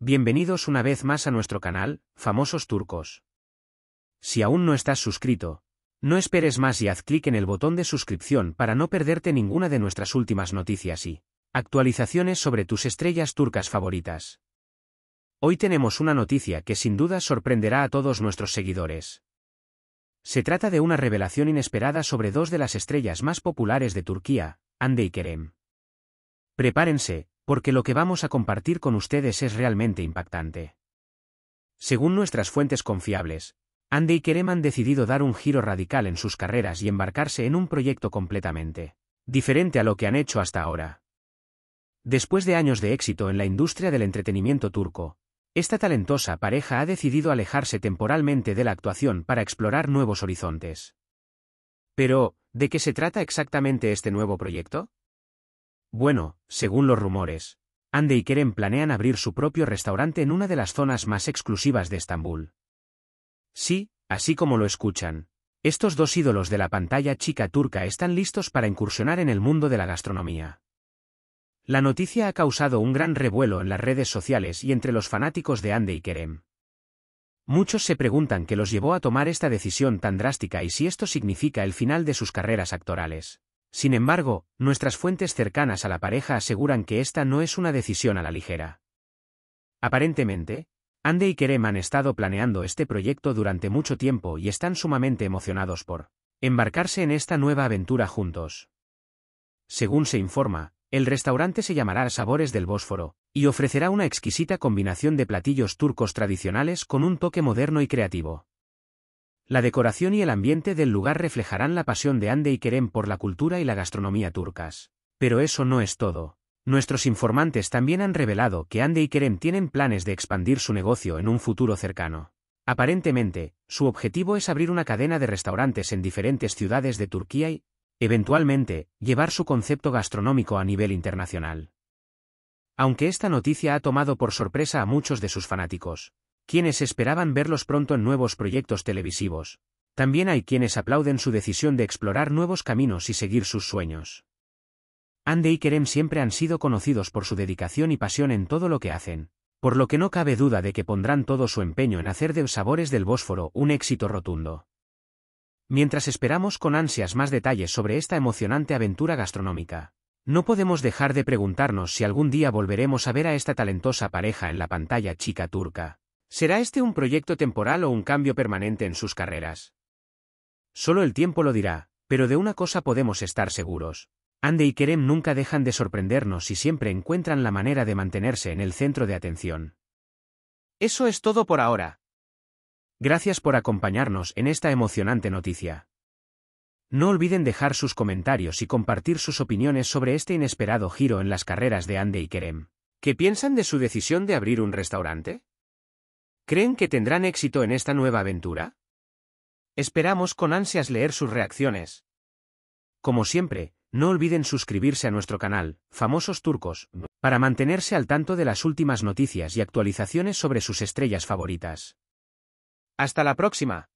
Bienvenidos una vez más a nuestro canal, Famosos Turcos. Si aún no estás suscrito, no esperes más y haz clic en el botón de suscripción para no perderte ninguna de nuestras últimas noticias y actualizaciones sobre tus estrellas turcas favoritas. Hoy tenemos una noticia que sin duda sorprenderá a todos nuestros seguidores. Se trata de una revelación inesperada sobre dos de las estrellas más populares de Turquía, Ande y Kerem. Prepárense, porque lo que vamos a compartir con ustedes es realmente impactante. Según nuestras fuentes confiables, Andy y Kerem han decidido dar un giro radical en sus carreras y embarcarse en un proyecto completamente diferente a lo que han hecho hasta ahora. Después de años de éxito en la industria del entretenimiento turco, esta talentosa pareja ha decidido alejarse temporalmente de la actuación para explorar nuevos horizontes. Pero, ¿de qué se trata exactamente este nuevo proyecto? Bueno, según los rumores, Ande y Kerem planean abrir su propio restaurante en una de las zonas más exclusivas de Estambul. Sí, así como lo escuchan, estos dos ídolos de la pantalla chica turca están listos para incursionar en el mundo de la gastronomía. La noticia ha causado un gran revuelo en las redes sociales y entre los fanáticos de Ande y Kerem. Muchos se preguntan qué los llevó a tomar esta decisión tan drástica y si esto significa el final de sus carreras actorales. Sin embargo, nuestras fuentes cercanas a la pareja aseguran que esta no es una decisión a la ligera. Aparentemente, Ande y Kerem han estado planeando este proyecto durante mucho tiempo y están sumamente emocionados por embarcarse en esta nueva aventura juntos. Según se informa, el restaurante se llamará Sabores del Bósforo, y ofrecerá una exquisita combinación de platillos turcos tradicionales con un toque moderno y creativo. La decoración y el ambiente del lugar reflejarán la pasión de Ande y Kerem por la cultura y la gastronomía turcas. Pero eso no es todo. Nuestros informantes también han revelado que Ande y Kerem tienen planes de expandir su negocio en un futuro cercano. Aparentemente, su objetivo es abrir una cadena de restaurantes en diferentes ciudades de Turquía y, eventualmente, llevar su concepto gastronómico a nivel internacional. Aunque esta noticia ha tomado por sorpresa a muchos de sus fanáticos, quienes esperaban verlos pronto en nuevos proyectos televisivos. También hay quienes aplauden su decisión de explorar nuevos caminos y seguir sus sueños. Ande y Kerem siempre han sido conocidos por su dedicación y pasión en todo lo que hacen, por lo que no cabe duda de que pondrán todo su empeño en hacer de Sabores del Bósforo un éxito rotundo. Mientras esperamos con ansias más detalles sobre esta emocionante aventura gastronómica, no podemos dejar de preguntarnos si algún día volveremos a ver a esta talentosa pareja en la pantalla chica turca. ¿Será este un proyecto temporal o un cambio permanente en sus carreras? Solo el tiempo lo dirá, pero de una cosa podemos estar seguros. Ande y Kerem nunca dejan de sorprendernos y siempre encuentran la manera de mantenerse en el centro de atención. Eso es todo por ahora. Gracias por acompañarnos en esta emocionante noticia. No olviden dejar sus comentarios y compartir sus opiniones sobre este inesperado giro en las carreras de Ande y Kerem. ¿Qué piensan de su decisión de abrir un restaurante? ¿Creen que tendrán éxito en esta nueva aventura? Esperamos con ansias leer sus reacciones. Como siempre, no olviden suscribirse a nuestro canal, Famosos Turcos, para mantenerse al tanto de las últimas noticias y actualizaciones sobre sus estrellas favoritas. Hasta la próxima.